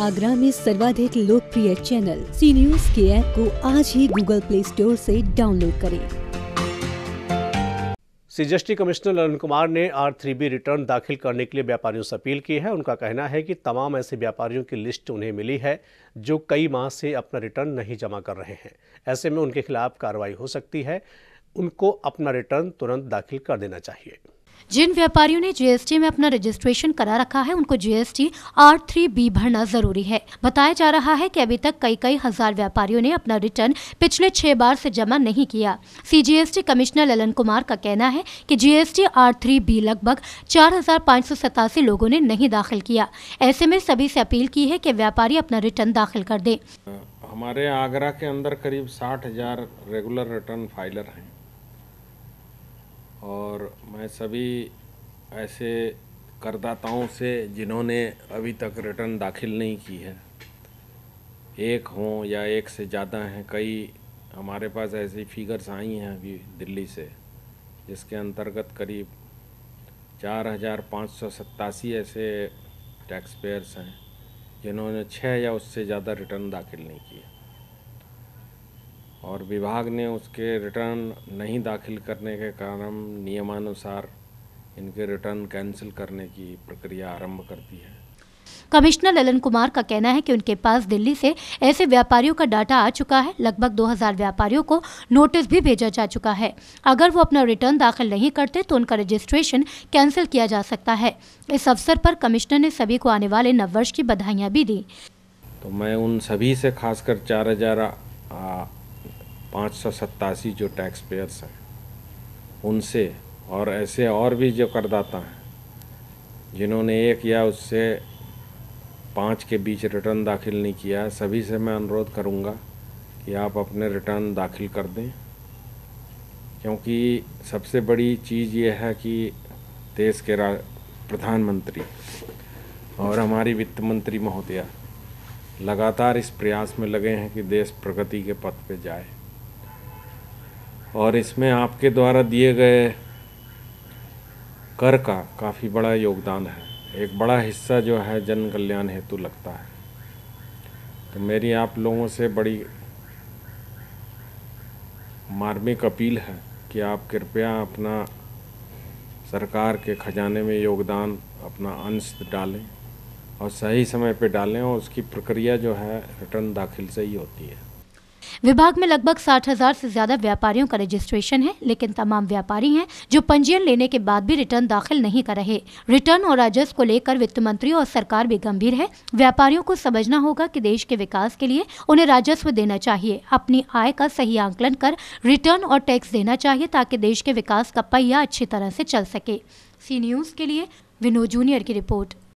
आगरा में सर्वाधिक लोकप्रिय चैनल सी न्यूज के ऐप को आज ही गूगल प्ले स्टोर से डाउनलोड करें सीजीएसटी कमिश्नर अरुण कुमार ने आर थ्री बी रिटर्न दाखिल करने के लिए व्यापारियों से अपील की है उनका कहना है कि तमाम ऐसे व्यापारियों की लिस्ट उन्हें मिली है जो कई माह से अपना रिटर्न नहीं जमा कर रहे हैं ऐसे में उनके खिलाफ कार्रवाई हो सकती है उनको अपना रिटर्न तुरंत दाखिल कर देना चाहिए जिन व्यापारियों ने जीएसटी में अपना रजिस्ट्रेशन करा रखा है उनको जीएसटी आर थ्री बी भरना जरूरी है बताया जा रहा है कि अभी तक कई कई हजार व्यापारियों ने अपना रिटर्न पिछले छह बार से जमा नहीं किया सीजीएसटी कमिश्नर ललन कुमार का कहना है कि जीएसटी आर थ्री बी लगभग चार लोगों ने नहीं दाखिल किया ऐसे में सभी से अपील की है की व्यापारी अपना रिटर्न दाखिल कर दे हमारे आगरा के अंदर करीब साठ हजार रेगुलर रिटर्न फाइलर हैं और मैं सभी ऐसे करदाताओं से जिन्होंने अभी तक रिटर्न दाखिल नहीं की है एक हों या एक से ज़्यादा हैं कई हमारे पास ऐसी फिगर्स आई हैं अभी दिल्ली से जिसके अंतर्गत करीब चार हज़ार पाँच सौ सत्तासी ऐसे टैक्स पेयर्स हैं जिन्होंने छः या उससे ज़्यादा रिटर्न दाखिल नहीं किया और विभाग ने उसके रिटर्न नहीं दाखिल करने के कारण नियमानुसार इनके रिटर्न कैंसिल करने की प्रक्रिया आरंभ कर दी है कमिश्नर ललन कुमार का कहना है कि उनके पास दिल्ली से ऐसे व्यापारियों का डाटा आ चुका है लगभग 2000 व्यापारियों को नोटिस भी भेजा जा चुका है अगर वो अपना रिटर्न दाखिल नहीं करते तो उनका रजिस्ट्रेशन कैंसिल किया जा सकता है इस अवसर पर कमिश्नर ने सभी को आने वाले नव वर्ष की बधाइयाँ भी दी तो मैं उन सभी से खासकर चार हजार पाँच सौ सत्तासी जो टैक्स पेयर्स हैं उनसे और ऐसे और भी जो करदाता हैं जिन्होंने एक या उससे पाँच के बीच रिटर्न दाखिल नहीं किया सभी से मैं अनुरोध करूंगा कि आप अपने रिटर्न दाखिल कर दें क्योंकि सबसे बड़ी चीज़ ये है कि देश के प्रधानमंत्री और हमारी वित्त मंत्री महोदया लगातार इस प्रयास में लगे हैं कि देश प्रगति के पथ पे जाए और इसमें आपके द्वारा दिए गए कर का काफ़ी बड़ा योगदान है एक बड़ा हिस्सा जो है जन कल्याण हेतु लगता है तो मेरी आप लोगों से बड़ी मार्मिक अपील है कि आप कृपया अपना सरकार के खजाने में योगदान अपना अंश डालें और सही समय पे डालें और उसकी प्रक्रिया जो है रिटर्न दाखिल से ही होती है विभाग में लगभग साठ हजार से ज्यादा व्यापारियों का रजिस्ट्रेशन है लेकिन तमाम व्यापारी हैं जो पंजीयन लेने के बाद भी रिटर्न दाखिल नहीं कर रहे रिटर्न और राजस्व को लेकर वित्त मंत्री और सरकार भी गंभीर है व्यापारियों को समझना होगा कि देश के विकास के लिए उन्हें राजस्व देना चाहिए अपनी आय का सही आंकलन कर रिटर्न और टैक्स देना चाहिए ताकि देश के विकास का पहिया अच्छी तरह से चल सके सी न्यूज के लिए विनोद जूनियर की रिपोर्ट